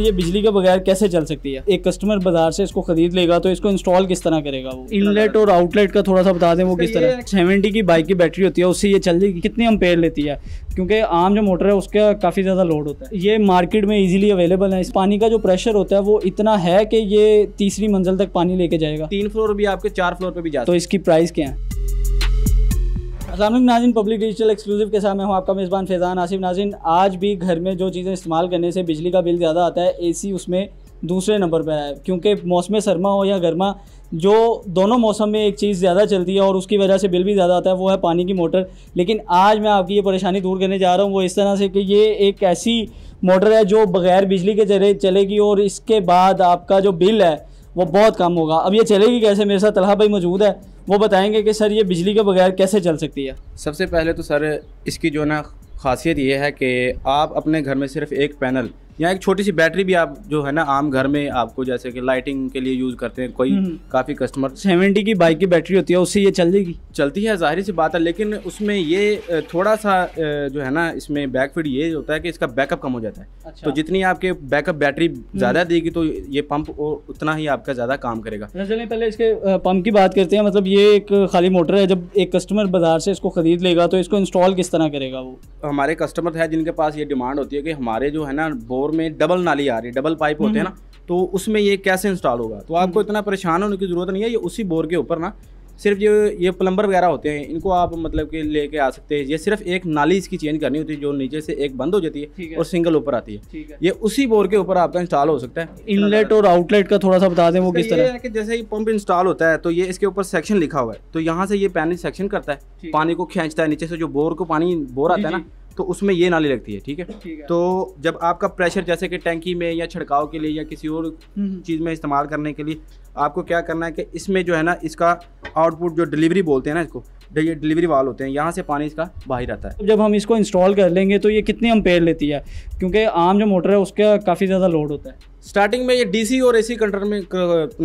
ये बिजली के बगैर कैसे चल सकती है एक कस्टमर बाजार से इसको खरीद लेगा तो इसको इंस्टॉल किस तरह करेगा वो इनलेट और आउटलेट का थोड़ा सा बता दें वो तो किस तरह सेवेंटी की बाइक की बैटरी होती है उससे ये चल जाएगी कितनी अम्पेयर लेती है क्योंकि आम जो मोटर है उसका काफ़ी ज़्यादा लोड होता है ये मार्केट में इजीली अवेलेबल है इस पानी का जो प्रेशर होता है वो इतना है कि ये तीसरी मंजिल तक पानी लेके जाएगा तीन फ्लोर भी आपके चार फ्लोर पर भी जाए तो इसकी प्राइस क्या है Aslam Nazin public digital exclusive के साथ मैं हूँ आपका मेज़बान फैज़ान आसिफ नाजिन आज भी घर में जो चीज़ें इस्तेमाल करने से बिजली का बिल ज़्यादा आता है एसी उसमें दूसरे नंबर पर है क्योंकि मौसम सरमा हो या गर्मा जो दोनों मौसम में एक चीज़ ज़्यादा चलती है और उसकी वजह से बिल भी ज़्यादा आता है वो है पानी की मोटर लेकिन आज मैं आपकी ये परेशानी दूर करने जा रहा हूँ वो इस तरह से कि ये एक ऐसी मोटर है जो बग़ैर बिजली के जरिए चलेगी और इसके बाद आपका जो बिल है वो बहुत कम होगा अब ये चलेगी कैसे मेरे साथ तलहा भाई मौजूद है वो बताएंगे कि सर ये बिजली के बगैर कैसे चल सकती है सबसे पहले तो सर इसकी जो ना खासियत ये है कि आप अपने घर में सिर्फ एक पैनल यहाँ एक छोटी सी बैटरी भी आप जो है ना आम घर में आपको जैसे कि लाइटिंग के लिए यूज करते हैं कोई हम्म, हम्म। काफी कस्टमर सेवेंटी की बाइक की बैटरी होती है उससे ये चल जाएगी चलती है जाहिर सी बात है लेकिन उसमें ये थोड़ा सा जो है ना इसमें बैकफिट ये होता है कि इसका बैकअप कम हो जाता है अच्छा। तो जितनी आपके बैकअप बैटरी हम्म। ज्यादा देगी तो ये पंप उतना ही आपका ज्यादा काम करेगा अच्छा, चलिए पहले इसके पंप की बात करते हैं मतलब ये एक खाली मोटर है जब एक कस्टमर बाजार से इसको खरीद लेगा तो इसको इंस्टॉल किस तरह करेगा वो हमारे कस्टमर है जिनके पास ये डिमांड होती है कि हमारे जो है ना बोर फ्लोर में डबल नाली आ रही है डबल पाइप होते हैं ना हम्म। तो उसमें ये कैसे इंस्टॉल होगा तो आपको हम्म। इतना परेशान होने की ज़रूरत नहीं है ये उसी बोर के ऊपर ना सिर्फ ये ये प्लम्बर वगैरह होते हैं इनको आप मतलब कि लेके आ सकते हैं ये सिर्फ एक नाली इसकी चेंज करनी होती है जो नीचे से एक बंद हो जाती है, है। और सिंगल ऊपर आती है।, है ये उसी बोर के ऊपर आपका इंस्टॉल हो सकता है इनलेट और आउटलेट का थोड़ा सा बता दें वो किस तरह है कि जैसे ही पंप इंस्टॉल होता है तो ये इसके ऊपर सेक्शन लिखा हुआ है तो यहाँ से ये पैनल सेक्शन करता है पानी को खींचता है नीचे से जो बोर को पानी बोर आता है ना तो उसमें ये नाली लगती है ठीक है तो जब आपका प्रेशर जैसे कि टैंकी में या छिड़काव के लिए या किसी और हम्म, हम्म। चीज़ में इस्तेमाल करने के लिए आपको क्या करना है कि इसमें जो है ना इसका आउटपुट जो डिलीवरी बोलते हैं ना इसको डिलीवरी वाल होते हैं यहाँ से पानी इसका बाहर आता है तो जब हम इसको इंस्टॉल कर लेंगे तो ये कितनी पेड़ लेती है क्योंकि आम जो मोटर है उसका काफ़ी ज़्यादा लोड होता है स्टार्टिंग में ये डीसी और एसी कंट्रोल में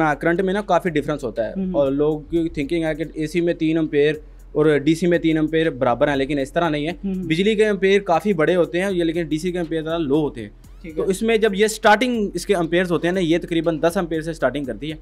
ना करंट में ना काफ़ी डिफरेंस होता है हम्म, और लोग की थिंकिंग है कि एसी में तीन अम्पेयर और डीसी में तीन एम्पेयर बराबर हैं लेकिन इस तरह नहीं है हम्म। बिजली के एम्पेयर काफ़ी बड़े होते हैं ये लेकिन डीसी के एम्पेयर ज़्यादा लो होते हैं तो इसमें जब ये स्टार्टिंग इसके एम्पेयर होते हैं ना ये तकरीबन दस एम्पेयर से स्टार्टिंग करती है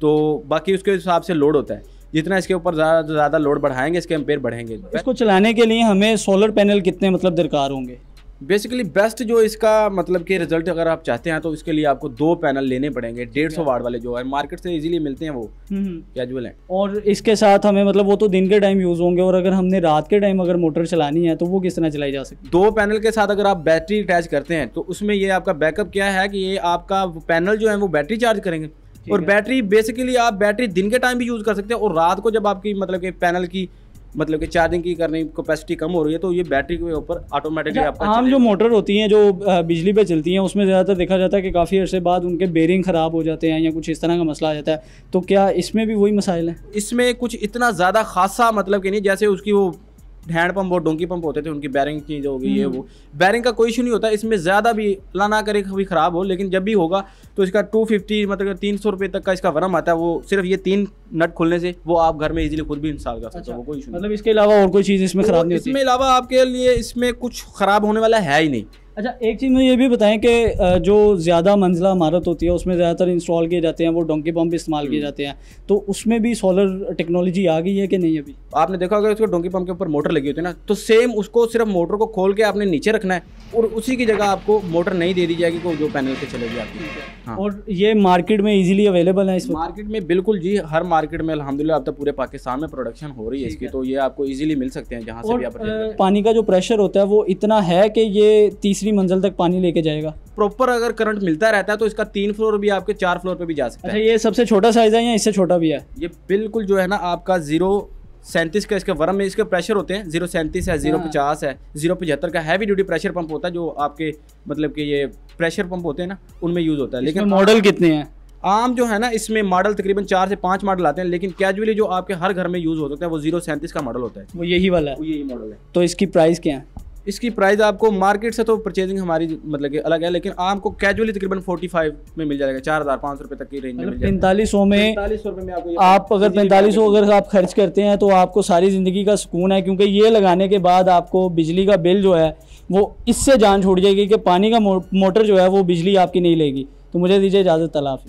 तो बाकी उसके हिसाब से लोड होता है जितना इसके ऊपर ज़्यादा ज़्यादा लोड बढ़ाएंगे इसके एम्पेयर बढ़ेंगे इसको चलाने के लिए हमें सोलर पैनल कितने मतलब दरकार होंगे बेसिकली बेस्ट जो इसका मतलब कि रिजल्ट अगर आप चाहते हैं तो इसके लिए आपको दो पैनल लेने पड़ेंगे डेढ़ सौ वार्ड वाले जो है मार्केट से इजीली मिलते हैं वो कैजुअल हम्म, हम्म। हैं और इसके साथ हमें मतलब वो तो दिन के टाइम यूज होंगे और अगर हमने रात के टाइम अगर मोटर चलानी है तो वो किस तरह चलाई जा सकती है दो पैनल के साथ अगर आप बैटरी अटैच करते हैं तो उसमें ये आपका बैकअप क्या है कि ये आपका पैनल जो है वो बैटरी चार्ज करेंगे और बैटरी बेसिकली आप बैटरी दिन के टाइम भी यूज कर सकते हैं और रात को जब आपकी मतलब कि पैनल की मतलब कि चार्जिंग की करने की कैपेसिटी कम हो रही है तो ये बैटरी के ऊपर ऑटोमेटिकली अच्छा, आपका आम जो मोटर होती हैं जो बिजली पे चलती हैं उसमें ज़्यादातर देखा जाता है कि काफ़ी अर्से बाद उनके बेरिंग ख़राब हो जाते हैं या कुछ इस तरह का मसला आ जाता है तो क्या इसमें भी वही मसाइल है इसमें कुछ इतना ज़्यादा खासा मतलब कि नहीं जैसे उसकी वो हैंड पंप और डोंकी पंप होते थे उनकी बैरिंग की जो होगी ये वो बैरिंग का कोई इशू नहीं होता इसमें ज़्यादा भी ला ना करे कभी ख़राब हो लेकिन जब भी होगा तो इसका टू फिफ्टी मतलब तीन सौ रुपये तक का इसका वरम आता है वो सिर्फ ये तीन नट खुलने से वो आप घर में इजीली खुद भी इंस्टॉल कर सकते हो अच्छा, कोई इशू मतलब इसके अलावा और कोई चीज़ इसमें तो ख़राब नहीं इसमें अलावा आपके लिए इसमें कुछ ख़राब होने वाला है ही नहीं अच्छा एक चीज़ मुझे ये भी बताएं कि जो ज़्यादा मंजिला इमारत होती है उसमें ज़्यादातर इंस्टॉल किए जाते हैं वो डोंकी पम्प इस्तेमाल किए हम्म। जाते हैं तो उसमें भी सोलर टेक्नोलॉजी आ गई है कि नहीं अभी आपने देखा अगर उसको डोंकी पम्प के ऊपर मोटर लगी होती है ना तो सेम उसको सिर्फ मोटर को खोल के आपने नीचे रखना है और उसी की जगह आपको मोटर नहीं दे दी जाएगी कि जो पैनल से चलेगी आपकी हाँ। और ये मार्केट में ईजिली अवेलेबल है इस मार्केट में बिल्कुल जी हर मार्केट में अलहमदिल्ला अब तक पूरे पाकिस्तान में प्रोडक्शन हो रही है इसकी तो ये आपको ईजिली मिल सकते हैं जहाँ से आप पानी का जो प्रेशर होता है वो इतना है कि ये तीसरी दूसरी मंजिल तक पानी लेके जाएगा प्रॉपर अगर करंट मिलता रहता है तो इसका तीन फ्लोर भी आपके चार फ्लोर पे भी जा सकता अच्छा, है ये सबसे छोटा साइज है या इससे छोटा भी है ये बिल्कुल जो है ना आपका जीरो सैंतीस का इसके वर्म में इसके प्रेशर होते हैं जीरो सैंतीस है जीरो हाँ। पचास है जीरो पचहत्तर का हैवी ड्यूटी प्रेशर पंप होता है जो आपके मतलब कि ये प्रेशर पंप होते हैं ना उनमें यूज़ होता है लेकिन मॉडल कितने हैं आम जो है ना इसमें मॉडल तकरीबन चार से पांच मॉडल आते हैं लेकिन कैजुअली जो आपके हर घर में यूज़ होते हैं वो जीरो सैंतीस का मॉडल होता है वो यही वाला है वो यही मॉडल है तो इसकी प्राइस क्या है इसकी प्राइस आपको मार्केट से तो परचेजिंग हमारी मतलब कि अलग है लेकिन आपको कैजुअली तकरीबन 45 में मिल जाएगा चार हज़ार पाँच सौ रुपये तक की रेंज में पैंतालीस सौ में पैंतालीस सौ में आपको आप अगर पैंतालीस सौ अगर आप खर्च करते हैं तो आपको सारी ज़िंदगी का सुकून है क्योंकि ये लगाने के बाद आपको बिजली का बिल जो है वो इससे जान छोड़ जाएगी कि पानी का मोटर जो है वो बिजली आपकी नहीं लेगी तो मुझे दीजिए इजाज़त तलाफ़ी